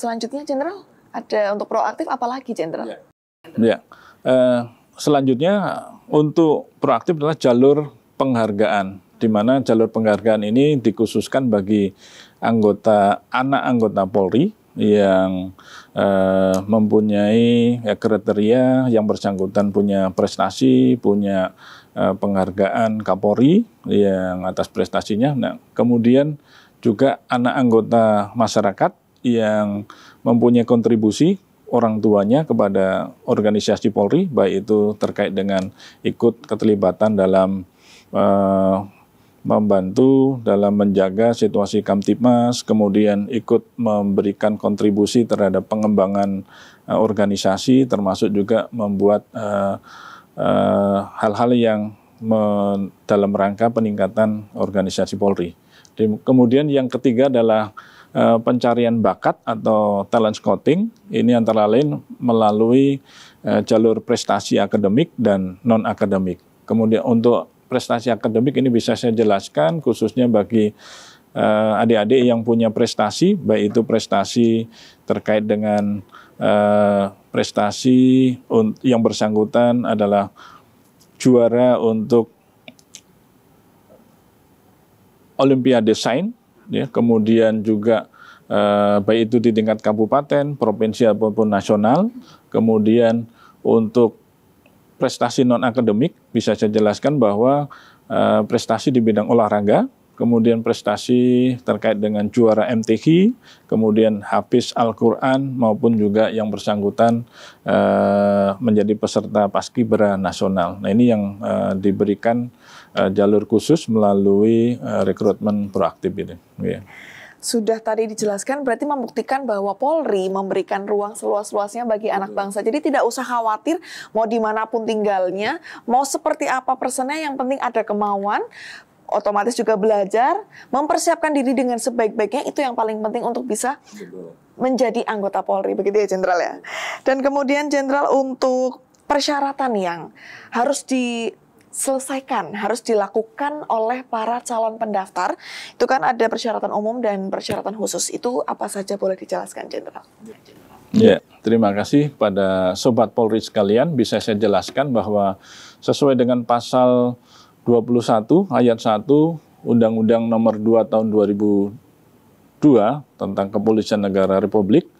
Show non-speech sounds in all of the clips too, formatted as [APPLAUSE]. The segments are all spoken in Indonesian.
selanjutnya general ada untuk proaktif apalagi general Ya. ya. Eh, selanjutnya untuk proaktif adalah jalur penghargaan di mana jalur penghargaan ini dikhususkan bagi anggota anak anggota Polri yang eh, mempunyai ya, kriteria yang bersangkutan punya prestasi, punya eh, penghargaan Kapolri yang atas prestasinya. Nah, kemudian juga anak anggota masyarakat yang mempunyai kontribusi orang tuanya kepada organisasi Polri, baik itu terkait dengan ikut keterlibatan dalam uh, membantu dalam menjaga situasi Kamtipmas, kemudian ikut memberikan kontribusi terhadap pengembangan uh, organisasi, termasuk juga membuat eh, hal-hal uh, uh, hal -hal yang dalam rangka peningkatan organisasi Polri. Kemudian yang ketiga adalah Eh, pencarian bakat atau talent scouting ini antara lain melalui eh, jalur prestasi akademik dan non akademik. Kemudian untuk prestasi akademik ini bisa saya jelaskan khususnya bagi eh, adik-adik yang punya prestasi baik itu prestasi terkait dengan prestasi yang bersangkutan adalah juara untuk Olimpiade Sains ya kemudian juga eh, baik itu di tingkat kabupaten, provinsi ataupun nasional, kemudian untuk prestasi non akademik bisa saya jelaskan bahwa eh, prestasi di bidang olahraga, kemudian prestasi terkait dengan juara MTQ, kemudian Hafiz Al-Quran maupun juga yang bersangkutan eh, menjadi peserta paskibra nasional. Nah ini yang eh, diberikan uh, jalur khusus melalui uh, rekrutmen proaktif ini. Yeah. Sudah tadi dijelaskan berarti membuktikan bahwa Polri memberikan ruang seluas-luasnya bagi anak iya. bangsa. Jadi tidak usah khawatir mau dimanapun tinggalnya, mau seperti apa personnya yang penting ada kemauan, otomatis juga belajar, mempersiapkan diri dengan sebaik-baiknya itu yang paling penting untuk bisa menjadi anggota Polri begitu ya Jenderal ya. Dan kemudian Jenderal untuk persyaratan yang harus di diselesaikan, harus dilakukan oleh para calon pendaftar. Itu kan ada persyaratan umum dan persyaratan khusus. Itu apa saja boleh dijelaskan, Jenderal? Ya, terima kasih pada Sobat Polri sekalian. Bisa saya jelaskan bahwa sesuai dengan pasal 21 ayat 1 Undang-Undang nomor 2 tahun 2002 tentang Kepolisian Negara Republik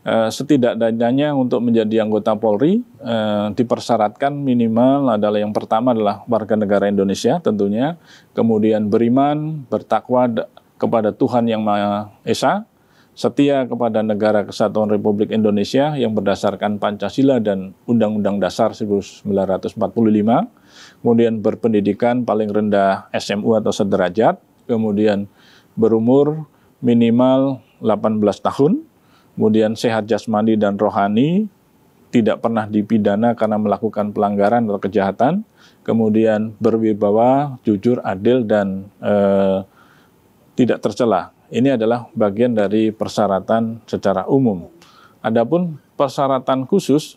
Eh, setidak-tidaknya untuk menjadi anggota Polri eh, dipersyaratkan minimal adalah yang pertama adalah warga negara Indonesia tentunya, kemudian beriman, bertakwa kepada Tuhan Yang Maha Esa, setia kepada negara kesatuan Republik Indonesia yang berdasarkan Pancasila dan Undang-Undang Dasar 1945, kemudian berpendidikan paling rendah SMU atau sederajat, kemudian berumur minimal 18 tahun, kemudian sehat jasmani dan rohani, tidak pernah dipidana karena melakukan pelanggaran atau kejahatan, kemudian berwibawa, jujur, adil, dan e, tidak tercela. Ini adalah bagian dari persyaratan secara umum. Adapun persyaratan khusus,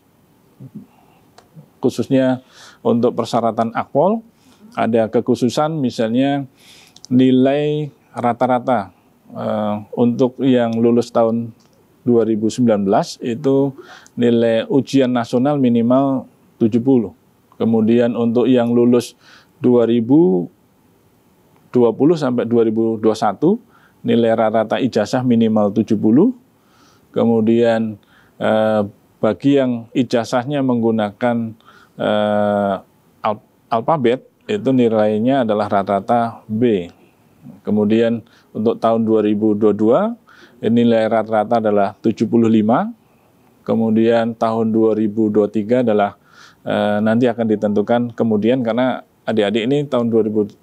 khususnya untuk persyaratan akwal, ada kekhususan misalnya nilai rata-rata e, untuk yang lulus tahun 2019 itu nilai ujian nasional minimal 70. Kemudian untuk yang lulus 2020 sampai 2021 nilai rata-rata ijazah minimal 70. Kemudian eh, bagi yang ijazahnya menggunakan eh, al alfabet itu nilainya adalah rata-rata B. Kemudian untuk tahun 2022 nilai rata-rata adalah 75. Kemudian tahun 2023 adalah e, nanti akan ditentukan kemudian karena adik-adik ini tahun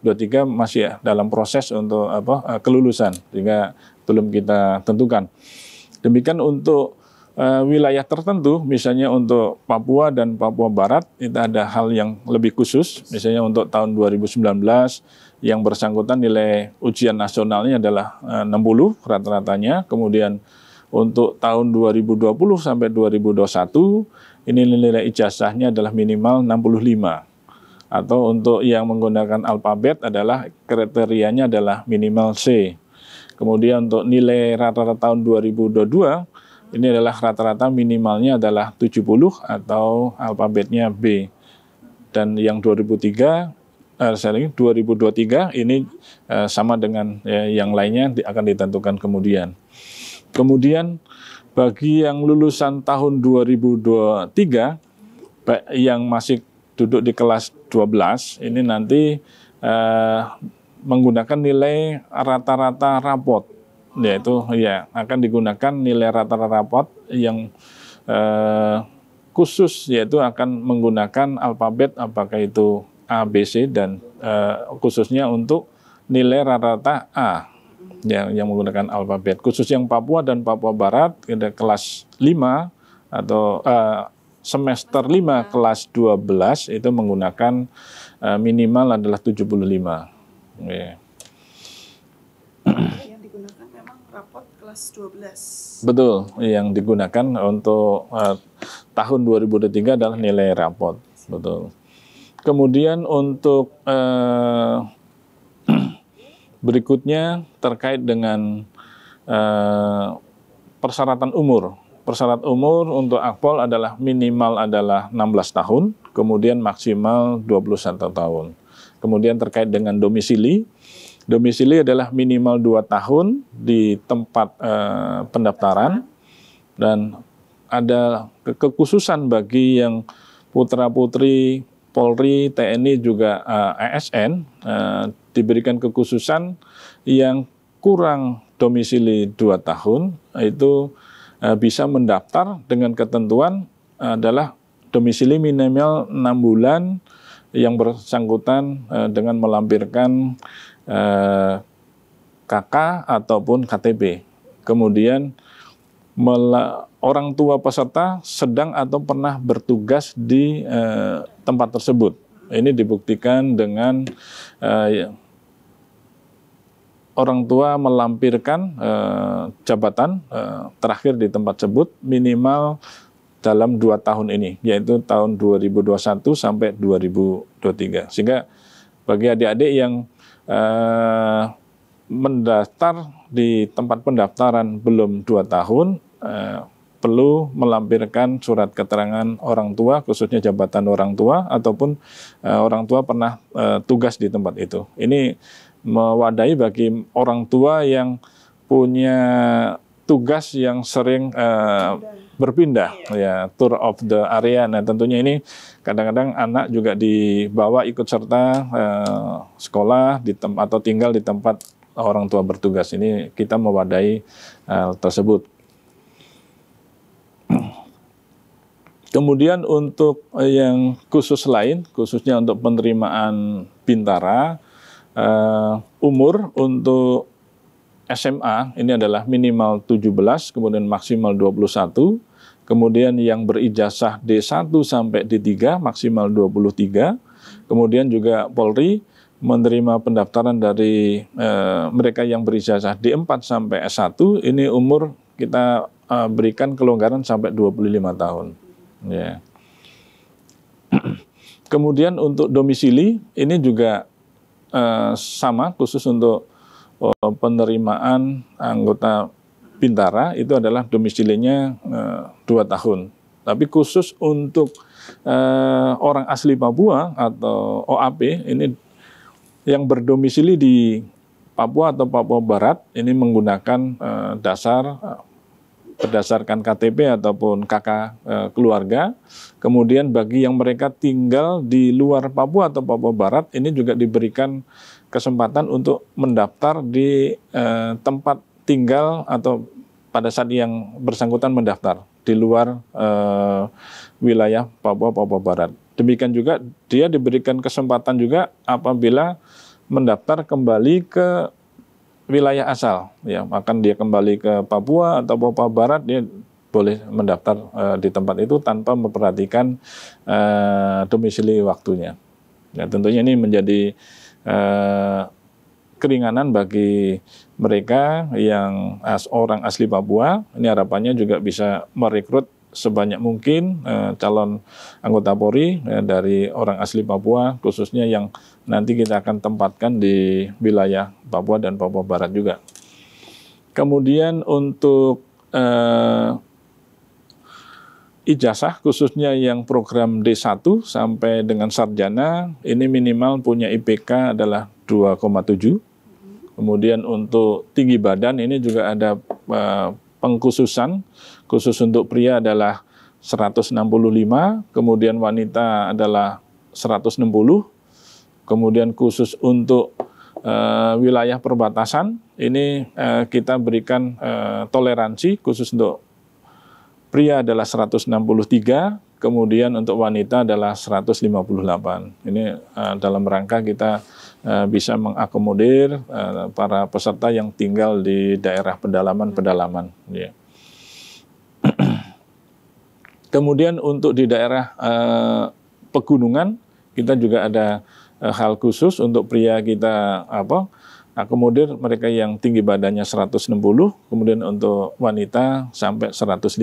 2023 masih ya, dalam proses untuk apa eh, kelulusan sehingga belum kita tentukan. Demikian untuk uh, wilayah tertentu, misalnya untuk Papua dan Papua Barat, itu ada hal yang lebih khusus, misalnya untuk tahun 2019 yang bersangkutan nilai ujian nasionalnya adalah eh, uh, 60 rata-ratanya, kemudian untuk tahun 2020 sampai 2021 ini nilai ijazahnya adalah minimal 65 atau untuk yang menggunakan alfabet adalah kriterianya adalah minimal C. Kemudian untuk nilai rata-rata tahun 2022 ini adalah rata-rata minimalnya adalah 70 atau alfabetnya B. Dan yang 2003 uh, eh, saya 2023 ini uh, sama dengan ya, yang lainnya akan ditentukan kemudian. Kemudian bagi yang lulusan tahun 2023 yang masih duduk di kelas 12 ini nanti uh, menggunakan nilai rata-rata rapot yaitu ya iya. akan digunakan nilai rata-rata rapot yang eh, khusus yaitu akan menggunakan alfabet apakah itu A, B, C dan eh, khususnya untuk nilai rata-rata A yang, yang menggunakan alfabet khusus yang Papua dan Papua Barat ada kelas 5 atau eh, semester 5 kelas 12 itu menggunakan eh, minimal adalah 75. Yeah. kelas 12. Betul, yang digunakan untuk uh, tahun 2023 adalah nilai rapot. Betul. Kemudian untuk uh, [CLEARS THROAT] berikutnya terkait dengan uh, persyaratan umur. persyaratan umur untuk akpol adalah minimal adalah 16 tahun, kemudian maksimal 21 tahun. Kemudian terkait dengan domisili, Domisili adalah minimal 2 tahun di tempat uh, pendaftaran dan ada kekhususan bagi yang putra-putri Polri, TNI juga eh, ASN, ASN uh, eh, diberikan kekhususan yang kurang domisili 2 tahun itu uh, bisa mendaftar dengan ketentuan adalah domisili minimal 6 bulan yang bersangkutan dengan melampirkan Eh, KK ataupun KTP. Kemudian orang tua peserta sedang atau pernah bertugas di eh, tempat tersebut. Ini dibuktikan dengan eh, ya, orang tua melampirkan jabatan terakhir di tempat tersebut minimal dalam dua tahun ini, yaitu tahun 2021 sampai 2023. Sehingga bagi adik-adik yang Eh, mendaftar di tempat pendaftaran belum dua tahun, eh, perlu melampirkan surat keterangan orang tua, khususnya jabatan orang tua, ataupun eh, orang tua pernah eh, tugas di tempat itu. Ini mewadai bagi orang tua yang punya tugas yang sering uh, berpindah ya tour of the area. Nah tentunya ini kadang-kadang anak juga dibawa ikut serta uh, sekolah di atau tinggal di tempat orang tua bertugas ini kita mewadahi uh, tersebut. Kemudian untuk yang khusus lain, khususnya untuk penerimaan bintara, uh, umur untuk SMA ini adalah minimal 17, kemudian maksimal 21, kemudian yang berijazah D1 sampai D3 maksimal 23, kemudian juga Polri menerima pendaftaran dari e, mereka yang berijazah D4 sampai S1 ini umur kita e, berikan kelonggaran sampai 25 tahun. Yeah. Kemudian untuk domisili ini juga e, sama khusus untuk Eh, penerimaan anggota Bintara itu adalah domisilinya eh, dua tahun. Tapi khusus untuk eh, orang asli Papua atau OAP ini yang berdomisili di Papua atau Papua Barat ini menggunakan dasar berdasarkan KTP ataupun KK eh, keluarga. Kemudian bagi yang mereka tinggal di luar Papua atau Papua Barat ini juga diberikan kesempatan untuk mendaftar di eh, tempat tinggal atau pada saat yang bersangkutan mendaftar di luar eh, wilayah Papua Papua Barat. Demikian juga dia diberikan kesempatan juga apabila mendaftar kembali ke wilayah asal ya akan dia kembali ke Papua atau Papua Barat dia boleh mendaftar uh, di tempat itu tanpa memperhatikan uh, domisili waktunya. Ya, tentunya ini menjadi uh, keringanan bagi mereka yang as orang asli Papua. Ini harapannya juga bisa merekrut sebanyak mungkin uh, calon anggota Polri uh, dari orang asli Papua khususnya yang nanti kita akan tempatkan di wilayah Papua dan Papua Barat juga. Kemudian untuk eh, ijazah khususnya yang program D1 sampai dengan sarjana ini minimal punya IPK adalah 2,7. Kemudian untuk tinggi badan ini juga ada eh, pengkhususan khusus untuk pria adalah 165, kemudian wanita adalah 160 kemudian khusus untuk uh, wilayah perbatasan ini uh, kita berikan uh, toleransi khusus untuk pria adalah 163, kemudian untuk wanita adalah 158. Ini uh, dalam rangka kita uh, bisa mengakomodir uh, para peserta yang tinggal di daerah pedalaman-pedalaman. Iya. [CLEARS THROAT] Kemudian untuk di daerah eh, pegunungan kita juga ada Eh, hal khusus untuk pria kita apa akomodir mereka yang tinggi badannya 160, kemudian untuk wanita sampai 155.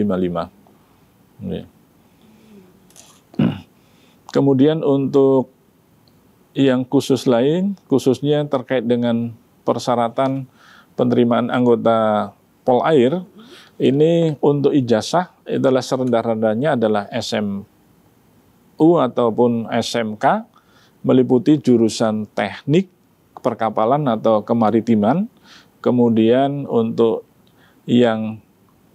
Ya. Kemudian untuk yang khusus lain, khususnya terkait dengan persyaratan penerimaan anggota pol air ini untuk ijazah adalah serendah-rendahnya adalah SMU ataupun SMK, meliputi jurusan teknik perkapalan atau kemaritiman, kemudian untuk yang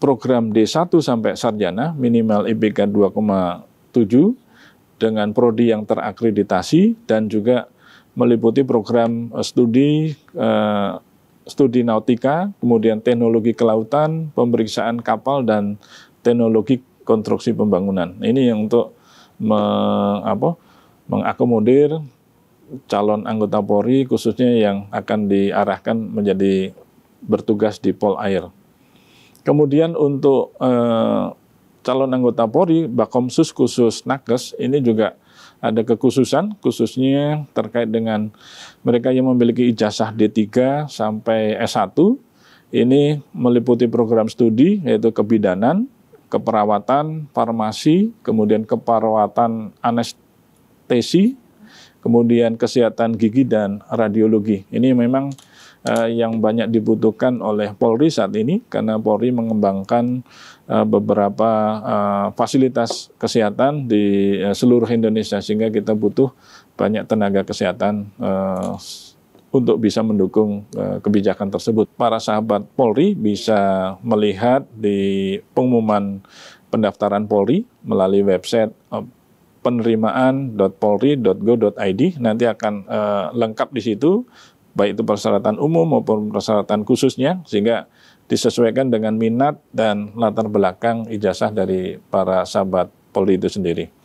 program D1 sampai sarjana minimal IPK 2,7 dengan prodi yang terakreditasi dan juga meliputi program eh, studi eh, studi nautika, kemudian teknologi kelautan, pemeriksaan kapal dan teknologi konstruksi pembangunan. Ini yang untuk me, apa? mengakomodir calon anggota Polri khususnya yang akan diarahkan menjadi bertugas di Pol Air. Kemudian untuk eh, calon anggota Polri, Bakomsus khusus Nakes ini juga ada kekhususan khususnya terkait dengan mereka yang memiliki ijazah D3 sampai S1 ini meliputi program studi yaitu kebidanan, keperawatan farmasi, kemudian keperawatan anest anestesi, kemudian kesehatan gigi dan radiologi. Ini memang uh, yang banyak dibutuhkan oleh Polri saat ini karena Polri mengembangkan uh, beberapa uh, fasilitas kesehatan di uh, seluruh Indonesia sehingga kita butuh banyak tenaga kesehatan uh, untuk bisa mendukung kebijakan tersebut. Para sahabat Polri bisa melihat di pengumuman pendaftaran Polri melalui website penerimaan.polri.go.id nanti akan e, lengkap di situ baik itu persyaratan umum maupun persyaratan khususnya sehingga disesuaikan dengan minat dan latar belakang ijazah dari para sahabat Polri itu sendiri.